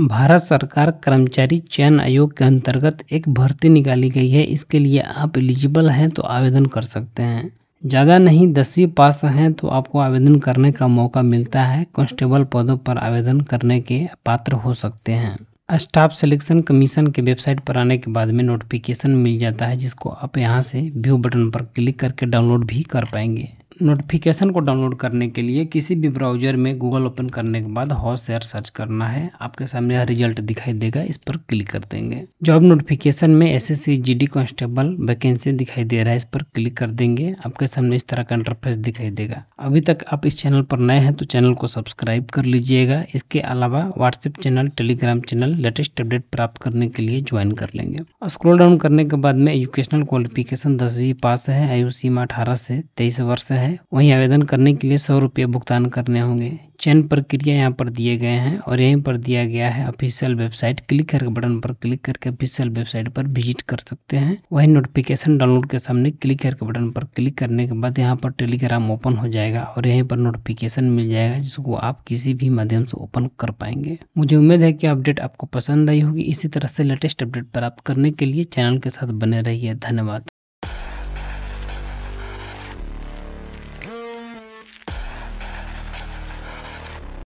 भारत सरकार कर्मचारी चयन आयोग के अंतर्गत एक भर्ती निकाली गई है इसके लिए आप एलिजिबल हैं तो आवेदन कर सकते हैं ज़्यादा नहीं दसवीं पास हैं तो आपको आवेदन करने का मौका मिलता है कांस्टेबल पदों पर आवेदन करने के पात्र हो सकते हैं स्टाफ सिलेक्शन कमीशन के वेबसाइट पर आने के बाद में नोटिफिकेशन मिल जाता है जिसको आप यहाँ से व्यू बटन पर क्लिक करके डाउनलोड भी कर पाएंगे नोटिफिकेशन को डाउनलोड करने के लिए किसी भी ब्राउज़र में गूगल ओपन करने के बाद हॉट शेयर सर्च करना है आपके सामने यह रिजल्ट दिखाई देगा इस पर क्लिक कर देंगे जॉब नोटिफिकेशन में S S C G D constable vacancy दिखाई दे रहा है इस पर क्लिक कर देंगे आपके सामने इस तरह का इंटरफेस दिखाई देगा अभी तक आप इस चैनल पर नए हैं तो चैनल को सब्सक्राइब कर लीजिएगा इसके अलावा WhatsApp channel Telegram channel latest update प्राप्त करने के लिए ज्वाइन कर लेंगे स्क्रोल डाउन करने के बाद में एजुकेशनल क्वालिफिकेशन दसवीं पास है आयु सीमा अठारह से तेईस वर्ष है है वहीं आवेदन करने के लिए सौ रुपये भुगतान करने होंगे चयन प्रक्रिया यहाँ पर दिए गए हैं और यहीं पर दिया गया है ऑफिशियल वेबसाइट क्लिक करके बटन पर क्लिक करके ऑफिशियल वेबसाइट पर विजिट कर सकते हैं वहीं नोटिफिकेशन डाउनलोड के सामने क्लिक करके बटन पर क्लिक करने के बाद यहाँ पर टेलीग्राम ओपन हो जाएगा और यहीं पर नोटिफिकेशन मिल जाएगा जिसको आप किसी भी माध्यम से ओपन कर पाएंगे मुझे उम्मीद है कि अपडेट आपको पसंद आई होगी इसी तरह से लेटेस्ट अपडेट प्राप्त करने के लिए चैनल के साथ बने रहिए धन्यवाद